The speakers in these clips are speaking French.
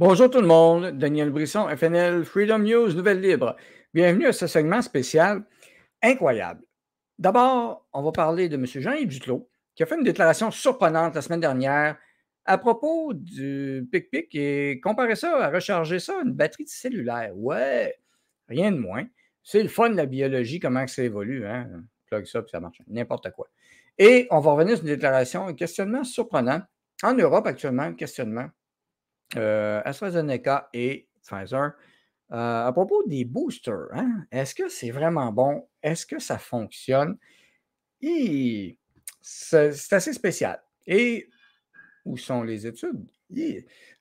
Bonjour tout le monde, Daniel Brisson, FNL Freedom News, Nouvelle Libre. Bienvenue à ce segment spécial incroyable. D'abord, on va parler de M. Jean-Yves Duclos, qui a fait une déclaration surprenante la semaine dernière à propos du pic-pic et comparer ça à recharger ça à une batterie de cellulaire. Ouais, rien de moins. C'est le fun de la biologie, comment ça évolue. Hein? Plug ça, puis ça marche. N'importe quoi. Et on va revenir sur une déclaration, un questionnement surprenant. En Europe actuellement, un questionnement euh, AstraZeneca et Pfizer. Euh, à propos des boosters, hein, est-ce que c'est vraiment bon? Est-ce que ça fonctionne? c'est, assez spécial. Et où sont les études?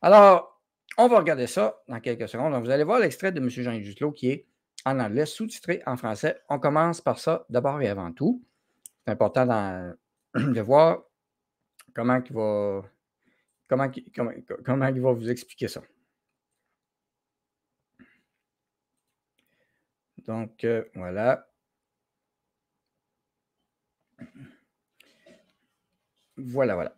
Alors, on va regarder ça dans quelques secondes. vous allez voir l'extrait de M. Jean-Yves qui est en anglais, sous-titré en français. On commence par ça d'abord et avant tout. C'est important de voir comment il va Comment, comment, comment il va vous expliquer ça? Donc, euh, voilà. Voilà, voilà.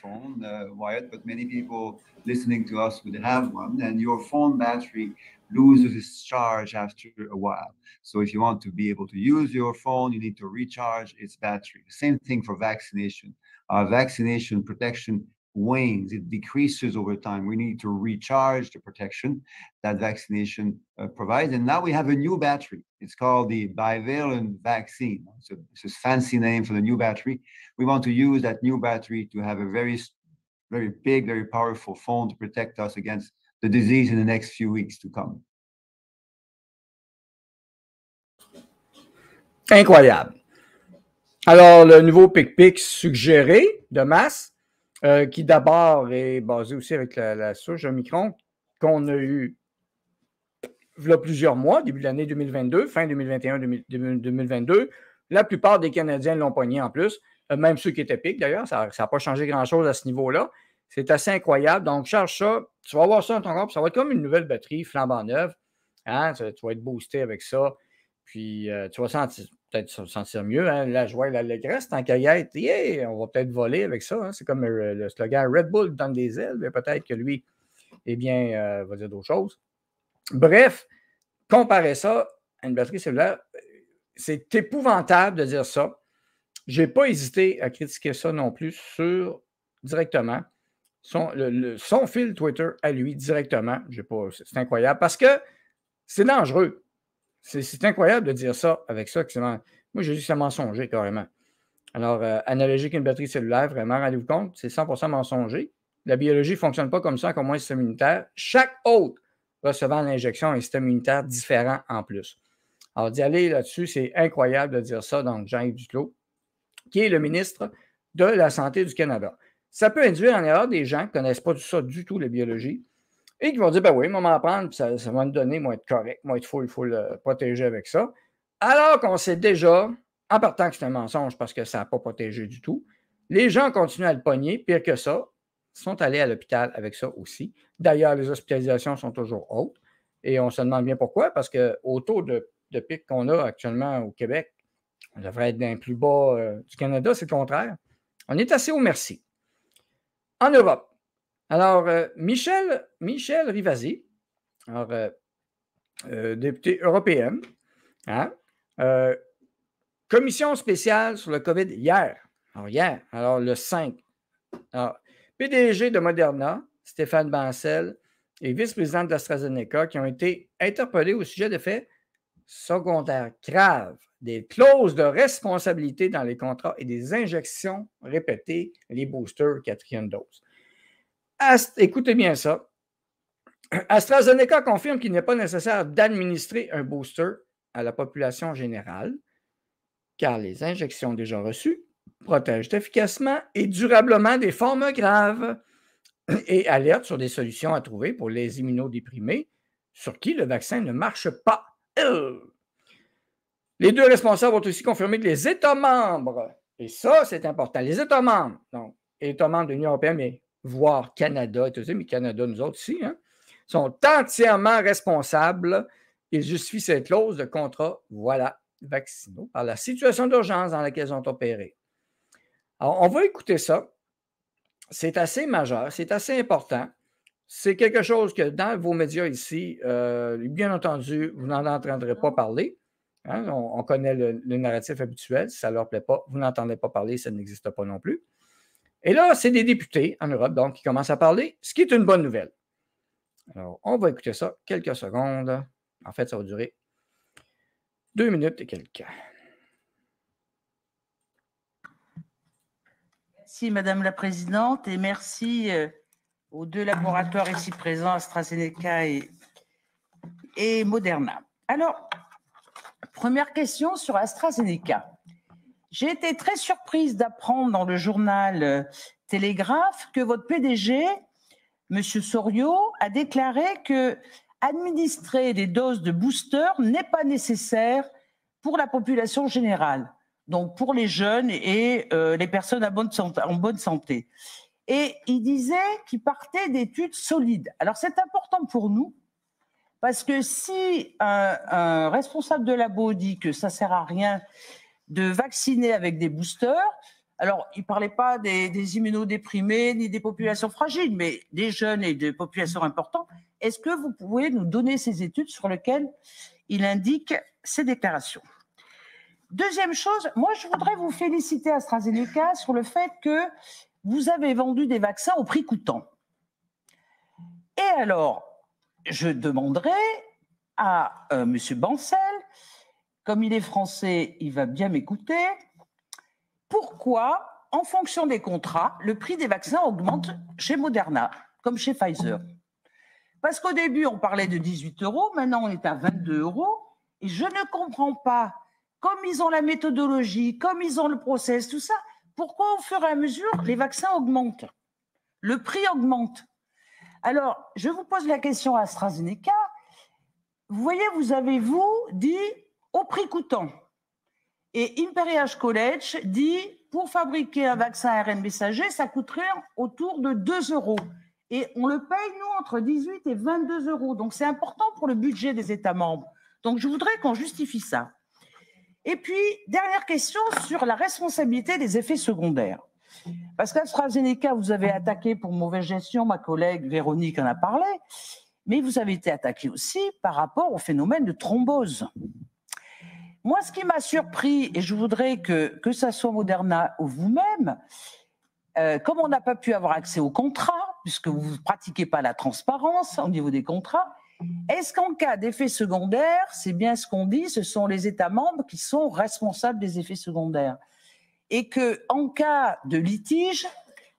Phone, uh, Wyatt, but many people listening to us would have one, and your phone battery loses its charge after a while. So if you want to be able to use your phone, you need to recharge its battery. Same thing for vaccination. Our uh, vaccination protection wanes, it decreases over time. We need to recharge the protection that vaccination uh, provides. And now we have a new battery. It's called the bivalent vaccine. So this is fancy name for the new battery. We want to use that new battery to have a very, very big, very powerful phone to protect us against the the next few weeks to come. Incroyable. Alors, le nouveau pic-pic suggéré de masse, euh, qui d'abord est basé aussi avec la, souche Omicron qu'on a eu plusieurs mois, début de l'année 2022, fin 2021-2022. La plupart des Canadiens l'ont pogné en plus, euh, même ceux qui étaient pics d'ailleurs, ça n'a pas changé grand-chose à ce niveau-là. C'est assez incroyable. Donc, charge ça. Tu vas voir ça dans ton corps. ça va être comme une nouvelle batterie flambant neuve. Hein? Tu, vas être boosté avec ça. Puis euh, tu vas sentir, peut-être sentir mieux. Hein. La joie et l'allégresse, tant qu'à y être, on va peut-être voler avec ça. Hein. C'est comme euh, le, slogan Red Bull donne des ailes. Mais peut-être que lui, eh bien, euh, va dire d'autres choses. Bref, comparer ça à une batterie cellulaire, c'est épouvantable de dire ça. Je n'ai pas hésité à critiquer ça non plus sur directement son, le, fil Twitter à lui directement. C'est incroyable parce que c'est dangereux. C'est incroyable de dire ça avec ça. moi, j'ai dit que c'est mensonger carrément. Alors, euh, analogique à une batterie cellulaire, vraiment, rendez-vous compte, c'est 100% mensonger. La biologie ne fonctionne pas comme ça, comme un système immunitaire. Chaque autre recevant l'injection a un système immunitaire différent en plus. Alors, d'y aller là-dessus, c'est incroyable de dire ça, donc Jean-Yves Duclos, qui est le ministre de la Santé du Canada ça peut induire en erreur des gens qui ne connaissent pas ça du tout, la biologie, et qui vont dire, ben oui, on m'en prendre, ça, va me donner, moi, être correct, moi, être fou, il faut le protéger avec ça. Alors qu'on sait déjà, en partant que c'est un mensonge parce que ça n'a pas protégé du tout, les gens continuent à le pogner, pire que ça, sont allés à l'hôpital avec ça aussi. D'ailleurs, les hospitalisations sont toujours hautes. Et on se demande bien pourquoi, parce qu'au taux de, pic qu'on a actuellement au Québec, on devrait être d'un plus bas euh, du Canada, c'est le contraire. On est assez au merci en Europe. Alors, euh, Michel, Michel Rivasi, euh, euh, député européen, hein, commission spéciale sur le COVID hier. Alors, hier, alors le 5. Alors, PDG de Moderna, Stéphane Bancel, et vice président d'AstraZeneca, qui ont été interpellés au sujet de faits secondaires grave des clauses de responsabilité dans les contrats et des injections répétées, les boosters quatrième dose. Écoutez bien ça. AstraZeneca confirme qu'il n'est pas nécessaire d'administrer un booster à la population générale, car les injections déjà reçues protègent efficacement et durablement des formes graves et alerte sur des solutions à trouver pour les immunodéprimés sur qui le vaccin ne marche pas. Euh. Les deux responsables ont aussi confirmé que les États membres, et ça, c'est important, les États membres, donc États membres de l'Union européenne, mais voire Canada, mais Canada, nous autres aussi, hein, sont entièrement responsables. Ils justifient cette clause de contrat, voilà, vaccinaux, par la situation d'urgence dans laquelle ils ont opéré. Alors, on va écouter ça. C'est assez majeur, c'est assez important c'est quelque chose que dans vos médias ici, euh, bien entendu, vous n'en entendrez pas parler. Hein, on, connaît le, le, narratif habituel. Si ça ne leur plaît pas, vous n'entendez pas parler, ça n'existe pas non plus. Et là, c'est des députés en Europe, donc, qui commencent à parler, ce qui est une bonne nouvelle. Alors, on va écouter ça quelques secondes. En fait, ça va durer deux minutes et quelques. Merci, Madame la Présidente, et merci euh, aux deux laboratoires ici présents, AstraZeneca et, Moderna. Alors, première question sur AstraZeneca. J'ai été très surprise d'apprendre dans le journal euh, Télégraphe que votre PDG, M. Sorio, a déclaré que administrer des doses de booster n'est pas nécessaire pour la population générale, donc pour les jeunes et euh, les personnes en bonne santé. Et il disait qu'il partait d'études solides. Alors c'est important pour nous, parce que si un, responsable de labo dit que ça sert à rien de vacciner avec des boosters, alors il ne parlait pas des, des, immunodéprimés ni des populations fragiles, mais des jeunes et des populations importantes, est-ce que vous pouvez nous donner ces études sur lesquelles il indique ces déclarations Deuxième chose, moi je voudrais vous féliciter AstraZeneca sur le fait que vous avez vendu des vaccins au prix coûtant. Et alors, je demanderai à euh, M. Bancel, comme il est français, il va bien m'écouter, pourquoi, en fonction des contrats, le prix des vaccins augmente chez Moderna, comme chez Pfizer Parce qu'au début, on parlait de 18 euros, maintenant on est à 22 euros, et je ne comprends pas, comme ils ont la méthodologie, comme ils ont le process, tout ça, pourquoi au fur et à mesure les vaccins augmentent Le prix augmente. Alors, je vous pose la question à AstraZeneca. Vous voyez, vous avez, vous, dit au prix coûtant. Et Imperial College dit, pour fabriquer un vaccin ARN messager, ça coûterait autour de 2 euros. Et on le paye, nous, entre 18 et 22 euros. Donc, c'est important pour le budget des États membres. Donc, je voudrais qu'on justifie ça. Et puis, dernière question sur la responsabilité des effets secondaires. Parce qu'AstraZeneca, vous avez attaqué pour mauvaise gestion, ma collègue Véronique en a parlé, mais vous avez été attaqué aussi par rapport au phénomène de thrombose. Moi, ce qui m'a surpris, et je voudrais que, que ça soit Moderna ou vous-même, euh, comme on n'a pas pu avoir accès au contrat, puisque vous ne pratiquez pas la transparence au niveau des contrats, est-ce qu'en cas d'effets secondaires, c'est bien ce qu'on dit, ce sont les États membres qui sont responsables des effets secondaires Et que en cas de litige,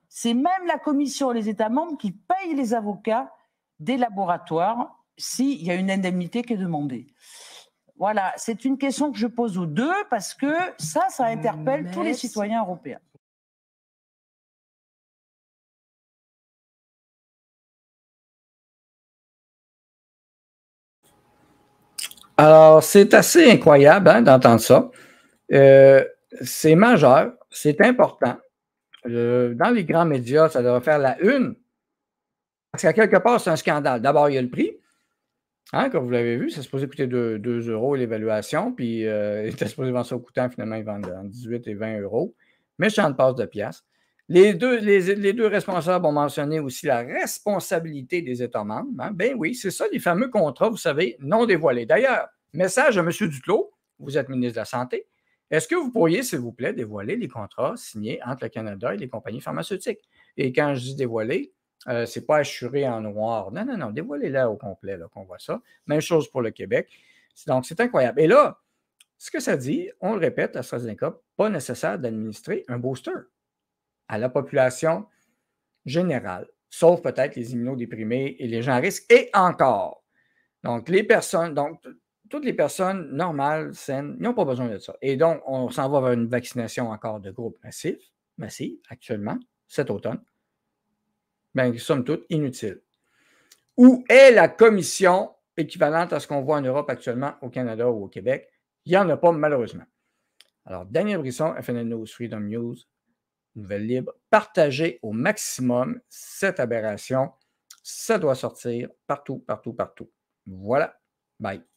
c'est même la Commission et les États membres qui payent les avocats des laboratoires s'il y a une indemnité qui est demandée. Voilà, c'est une question que je pose aux deux parce que ça, ça interpelle tous les citoyens européens. Alors, c'est assez incroyable hein, d'entendre ça. Euh, c'est majeur, c'est important. Euh, dans les grands médias, ça devrait faire la une. Parce qu'à quelque part, c'est un scandale. D'abord, il y a le prix. comme hein, vous l'avez vu, ça se supposé coûter 2, euros l'évaluation, puis euh, il était supposé vendre ça au coûtant, finalement, ils 18 et 20 euros. Méchante passe de pièces. Les deux, responsables ont mentionné aussi la responsabilité des États membres. Hein. Ben oui, c'est ça, les fameux contrats, vous savez, non dévoilés. D'ailleurs, message à M. Duclos, vous êtes ministre de la Santé. Est-ce que vous pourriez, s'il vous plaît, dévoiler les contrats signés entre le Canada et les compagnies pharmaceutiques? Et quand je dis dévoiler, euh, ce n'est pas assuré en noir. Non, non, non, dévoilez-la au complet, là, qu'on voit ça. Même chose pour le Québec. Donc, c'est incroyable. Et là, ce que ça dit, on le répète, AstraZeneca, pas nécessaire d'administrer un booster à la population générale, sauf peut-être les immunodéprimés et les gens à risque, et encore. Donc, les personnes, donc toutes les personnes normales, saines, n'ont pas besoin de ça. Et donc, on s'en va vers une vaccination encore de groupe massif, massive, actuellement, cet automne. Bien, somme toute, inutile. Où est la commission équivalente à ce qu'on voit en Europe actuellement, au Canada ou au Québec? Il n'y en a pas, malheureusement. Alors, Daniel Brisson, FNN News, Freedom News, Nouvelle libre, partagez au maximum cette aberration. Ça doit sortir partout, partout, partout. Voilà. Bye.